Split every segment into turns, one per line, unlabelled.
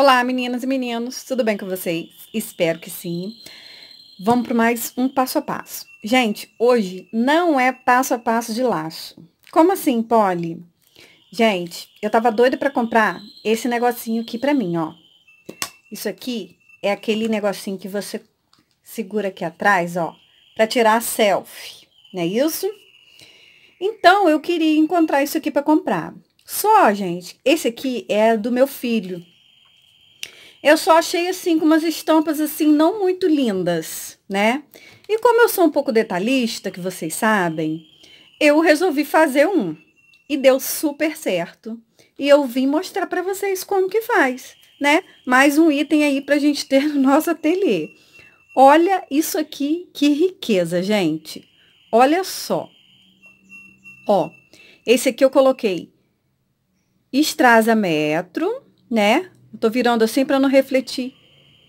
Olá, meninas e meninos, tudo bem com vocês? Espero que sim. Vamos para mais um passo a passo. Gente, hoje não é passo a passo de laço. Como assim, Polly? Gente, eu tava doida para comprar esse negocinho aqui para mim, ó. Isso aqui é aquele negocinho que você segura aqui atrás, ó, para tirar a selfie, não é isso? Então, eu queria encontrar isso aqui para comprar. Só, gente, esse aqui é do meu filho. Eu só achei, assim, com umas estampas, assim, não muito lindas, né? E como eu sou um pouco detalhista, que vocês sabem, eu resolvi fazer um. E deu super certo. E eu vim mostrar para vocês como que faz, né? Mais um item aí pra gente ter no nosso ateliê. Olha isso aqui, que riqueza, gente. Olha só. Ó, esse aqui eu coloquei estrasa metro, né? Tô virando assim para não refletir.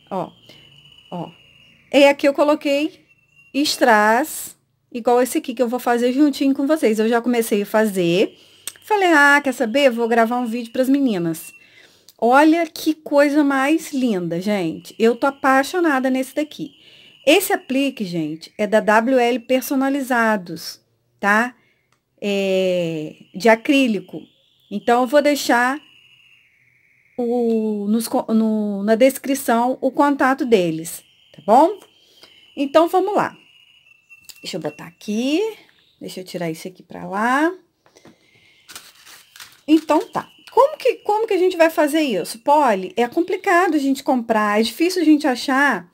Ó, ó. E é aqui eu coloquei strass, igual esse aqui que eu vou fazer juntinho com vocês. Eu já comecei a fazer. Falei, ah, quer saber? Vou gravar um vídeo para as meninas. Olha que coisa mais linda, gente. Eu tô apaixonada nesse daqui. Esse aplique, gente, é da WL Personalizados, tá? É, de acrílico. Então, eu vou deixar o, nos, no, na descrição o contato deles, tá bom? Então, vamos lá. Deixa eu botar aqui. Deixa eu tirar isso aqui pra lá. Então, tá. Como que, como que a gente vai fazer isso? Poli, é complicado a gente comprar, é difícil a gente achar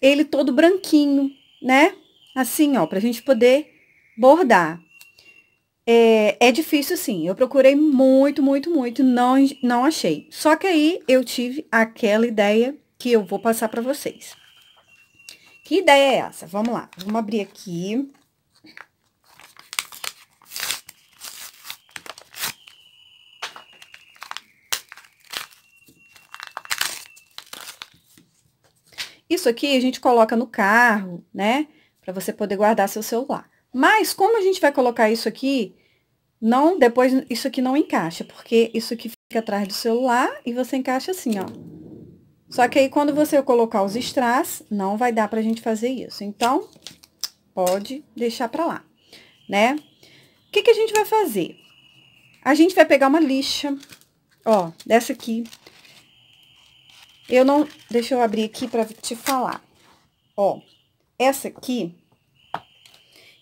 ele todo branquinho, né? Assim, ó, pra gente poder bordar. É, é, difícil sim, eu procurei muito, muito, muito, não, não achei. Só que aí eu tive aquela ideia que eu vou passar para vocês. Que ideia é essa? Vamos lá, vamos abrir aqui. Isso aqui a gente coloca no carro, né? Para você poder guardar seu celular. Mas como a gente vai colocar isso aqui não, depois isso aqui não encaixa, porque isso aqui fica atrás do celular e você encaixa assim, ó. Só que aí, quando você colocar os strass, não vai dar pra gente fazer isso. Então, pode deixar pra lá, né? O que que a gente vai fazer? A gente vai pegar uma lixa, ó, dessa aqui. Eu não... Deixa eu abrir aqui pra te falar. Ó, essa aqui,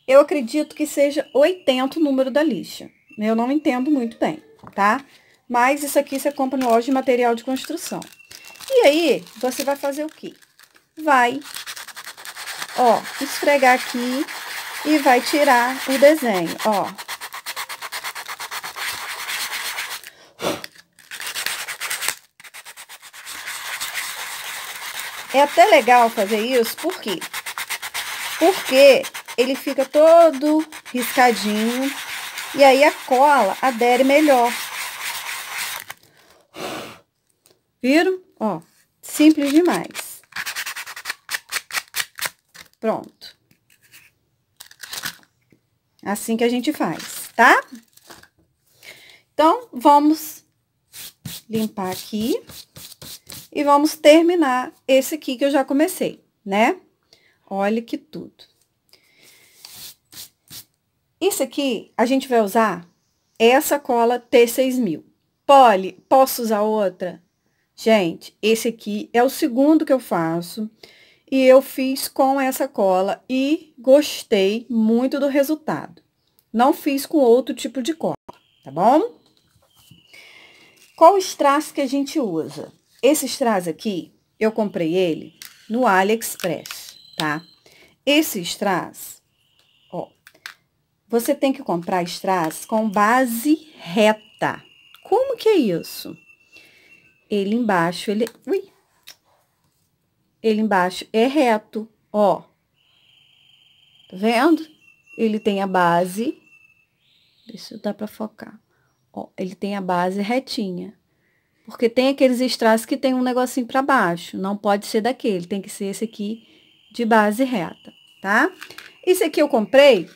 eu acredito que seja 80 o número da lixa. Eu não entendo muito bem, tá? Mas isso aqui você compra no loja de material de construção. E aí, você vai fazer o quê? Vai, ó, esfregar aqui e vai tirar o desenho, ó. É até legal fazer isso, por quê? Porque ele fica todo riscadinho e aí a cola adere melhor. Viram? Ó, simples demais. Pronto. Assim que a gente faz, tá? Então, vamos limpar aqui e vamos terminar esse aqui que eu já comecei, né? Olha que tudo. Isso aqui a gente vai usar essa cola T6000. Poli, posso usar outra? Gente, esse aqui é o segundo que eu faço e eu fiz com essa cola e gostei muito do resultado. Não fiz com outro tipo de cola, tá bom? Qual o strass que a gente usa? Esse strass aqui, eu comprei ele no AliExpress, tá? Esse strass, você tem que comprar strass com base reta. Como que é isso? Ele embaixo, ele... Ui! Ele embaixo é reto, ó. Tá vendo? Ele tem a base... Deixa eu dar pra focar. Ó, ele tem a base retinha. Porque tem aqueles strass que tem um negocinho pra baixo. Não pode ser daquele, tem que ser esse aqui de base reta, tá? Esse aqui eu comprei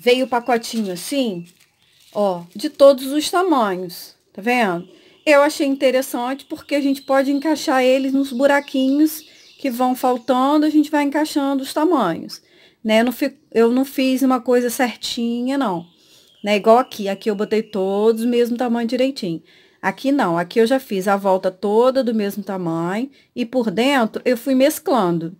Veio o pacotinho assim, ó, de todos os tamanhos, tá vendo? Eu achei interessante porque a gente pode encaixar eles nos buraquinhos que vão faltando, a gente vai encaixando os tamanhos, né? Eu não, eu não fiz uma coisa certinha, não, né? Igual aqui, aqui eu botei todos o mesmo tamanho direitinho. Aqui não, aqui eu já fiz a volta toda do mesmo tamanho e por dentro eu fui mesclando,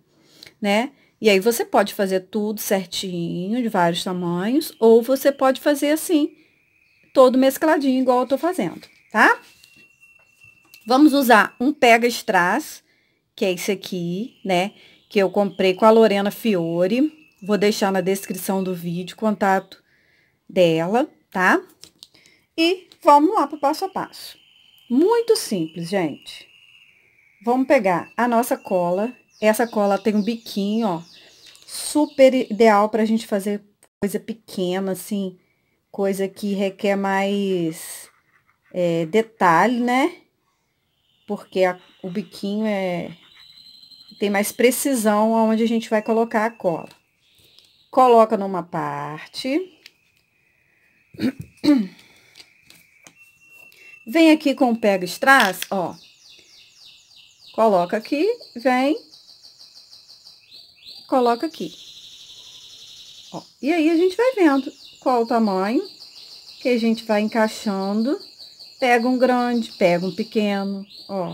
né? E aí você pode fazer tudo certinho, de vários tamanhos, ou você pode fazer assim, todo mescladinho, igual eu tô fazendo, tá? Vamos usar um pega strass, que é esse aqui, né? Que eu comprei com a Lorena Fiore. Vou deixar na descrição do vídeo o contato dela, tá? E vamos lá pro passo a passo. Muito simples, gente. Vamos pegar a nossa cola essa cola tem um biquinho, ó, super ideal pra gente fazer coisa pequena, assim, coisa que requer mais é, detalhe, né? Porque a, o biquinho é tem mais precisão onde a gente vai colocar a cola. Coloca numa parte. Vem aqui com o pega strass, ó. Coloca aqui, vem coloca aqui. Ó, e aí, a gente vai vendo qual o tamanho que a gente vai encaixando. Pega um grande, pega um pequeno, ó.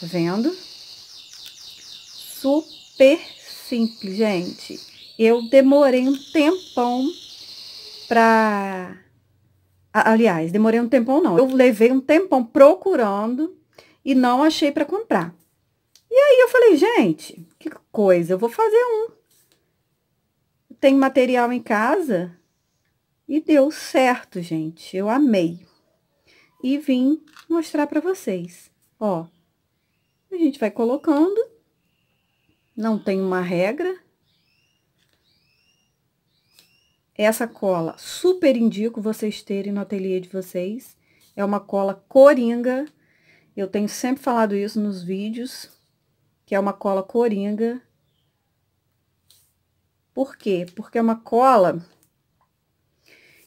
Tá vendo? Super simples, gente. Eu demorei um tempão pra... Aliás, demorei um tempão não. Eu levei um tempão procurando e não achei pra comprar. E aí eu falei, gente, que coisa, eu vou fazer um. Tem material em casa e deu certo, gente. Eu amei. E vim mostrar para vocês. Ó, a gente vai colocando. Não tem uma regra. Essa cola super indico vocês terem no ateliê de vocês. É uma cola coringa. Eu tenho sempre falado isso nos vídeos que é uma cola coringa. Por quê? Porque é uma cola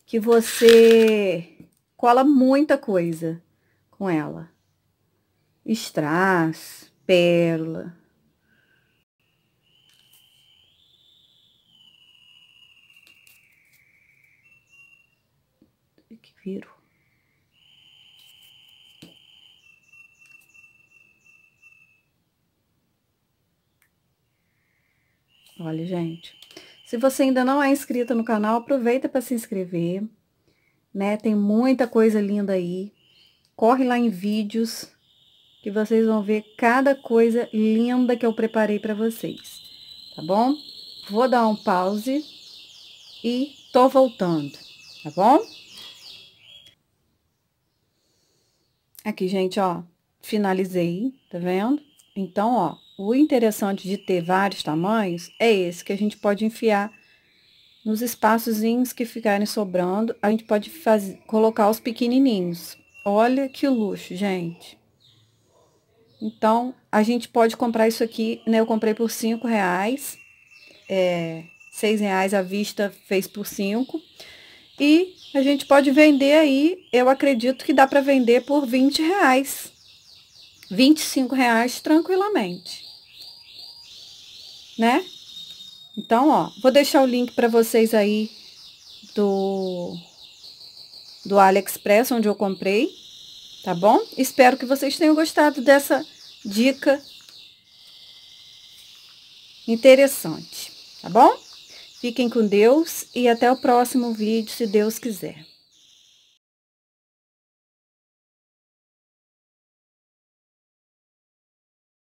que você cola muita coisa com ela. Strass, pérola, que viro. Olha, gente, se você ainda não é inscrito no canal, aproveita para se inscrever, né? Tem muita coisa linda aí. Corre lá em vídeos que vocês vão ver cada coisa linda que eu preparei para vocês, tá bom? Vou dar um pause e tô voltando, tá bom? Aqui, gente, ó, finalizei, tá vendo? Então, ó, o interessante de ter vários tamanhos é esse, que a gente pode enfiar nos espaçozinhos que ficarem sobrando, a gente pode fazer, colocar os pequenininhos. Olha que luxo, gente. Então, a gente pode comprar isso aqui, né? Eu comprei por cinco reais. É, seis reais à vista fez por cinco. E a gente pode vender aí, eu acredito que dá para vender por 20 reais. 25 reais tranquilamente, né? Então, ó, vou deixar o link para vocês aí do, do AliExpress, onde eu comprei, tá bom? Espero que vocês tenham gostado dessa dica interessante, tá bom? Fiquem com Deus e até o próximo vídeo, se Deus quiser.